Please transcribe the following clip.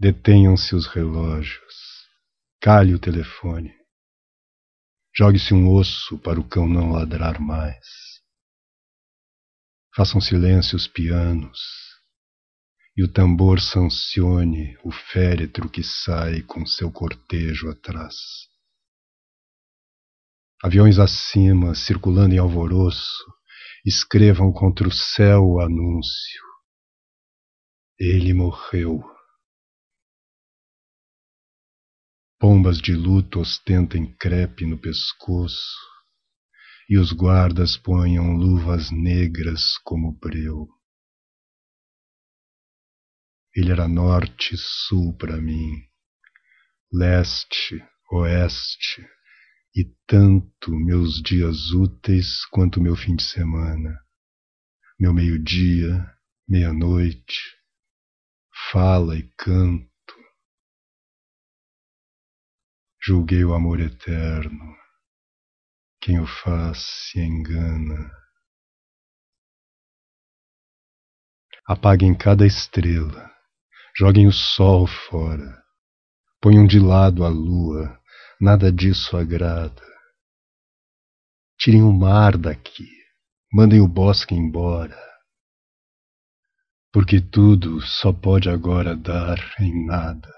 Detenham-se os relógios. Calhe o telefone. Jogue-se um osso para o cão não ladrar mais. Façam silêncio os pianos. E o tambor sancione o féretro que sai com seu cortejo atrás. Aviões acima, circulando em alvoroço, escrevam contra o céu o anúncio. Ele morreu. Pombas de luto ostentem crepe no pescoço, e os guardas ponham luvas negras como breu. Ele era norte e sul para mim, leste, oeste, e tanto meus dias úteis quanto meu fim de semana, meu meio-dia, meia-noite, fala e canta julguei o amor eterno. Quem o faz se engana. Apaguem cada estrela, joguem o sol fora, ponham de lado a lua, nada disso agrada. Tirem o mar daqui, mandem o bosque embora, porque tudo só pode agora dar em nada.